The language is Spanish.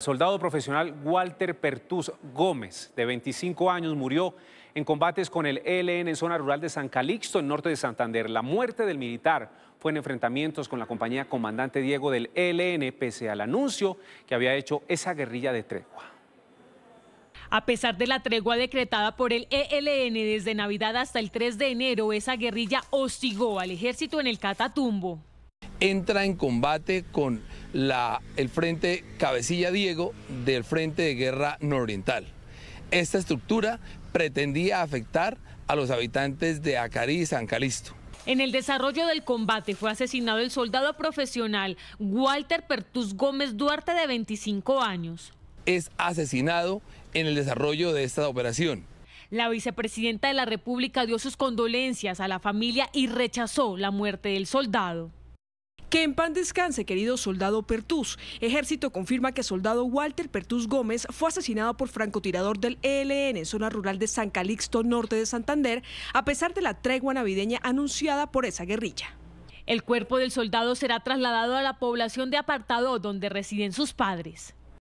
Soldado profesional Walter Pertús Gómez, de 25 años, murió en combates con el ELN en zona rural de San Calixto, en norte de Santander. La muerte del militar fue en enfrentamientos con la compañía Comandante Diego del ELN, pese al anuncio que había hecho esa guerrilla de tregua. A pesar de la tregua decretada por el ELN desde Navidad hasta el 3 de enero, esa guerrilla hostigó al ejército en el Catatumbo entra en combate con la, el frente Cabecilla Diego del Frente de Guerra Nororiental. Esta estructura pretendía afectar a los habitantes de Acarí y San Calixto. En el desarrollo del combate fue asesinado el soldado profesional Walter Pertus Gómez Duarte de 25 años. Es asesinado en el desarrollo de esta operación. La vicepresidenta de la República dio sus condolencias a la familia y rechazó la muerte del soldado. Que en pan descanse, querido soldado Pertus. Ejército confirma que soldado Walter Pertus Gómez fue asesinado por francotirador del ELN en zona rural de San Calixto, norte de Santander, a pesar de la tregua navideña anunciada por esa guerrilla. El cuerpo del soldado será trasladado a la población de Apartado, donde residen sus padres.